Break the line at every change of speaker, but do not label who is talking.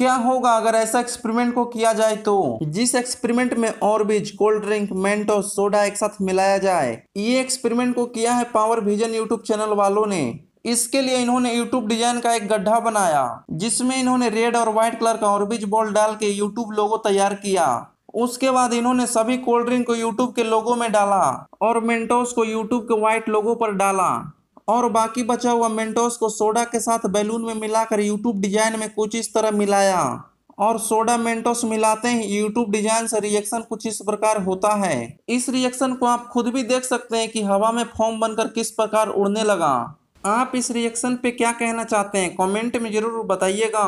क्या होगा अगर ऐसा एक्सपेरिमेंट को किया जाए तो जिस एक्सपेरिमेंट में बीज कोल्ड ड्रिंक मेंटो सोडा एक साथ मिलाया जाए ये एक्सपेरिमेंट को किया है पावर विजन यूट्यूब चैनल वालों ने इसके लिए इन्होंने यूट्यूब डिजाइन का एक गड्ढा बनाया जिसमें इन्होंने रेड और व्हाइट कलर का ऑर्बिज बॉल डाल के यूट्यूब लोगो तैयार किया उसके बाद इन्होंने सभी कोल्ड ड्रिंक को यूट्यूब के लोगो में डाला और मेंटोस को यूट्यूब के व्हाइट लोगो पर डाला और बाकी बचा हुआ मेंटोस को सोडा के साथ बैलून में मिलाकर यूट्यूब डिजाइन में कुछ इस तरह मिलाया और सोडा मेंटोस मिलाते ही यूट्यूब डिजाइन से रिएक्शन कुछ इस प्रकार होता है इस रिएक्शन को आप खुद भी देख सकते हैं कि हवा में फॉर्म बनकर किस प्रकार उड़ने लगा आप इस रिएक्शन पे क्या कहना चाहते हैं कमेंट में ज़रूर बताइएगा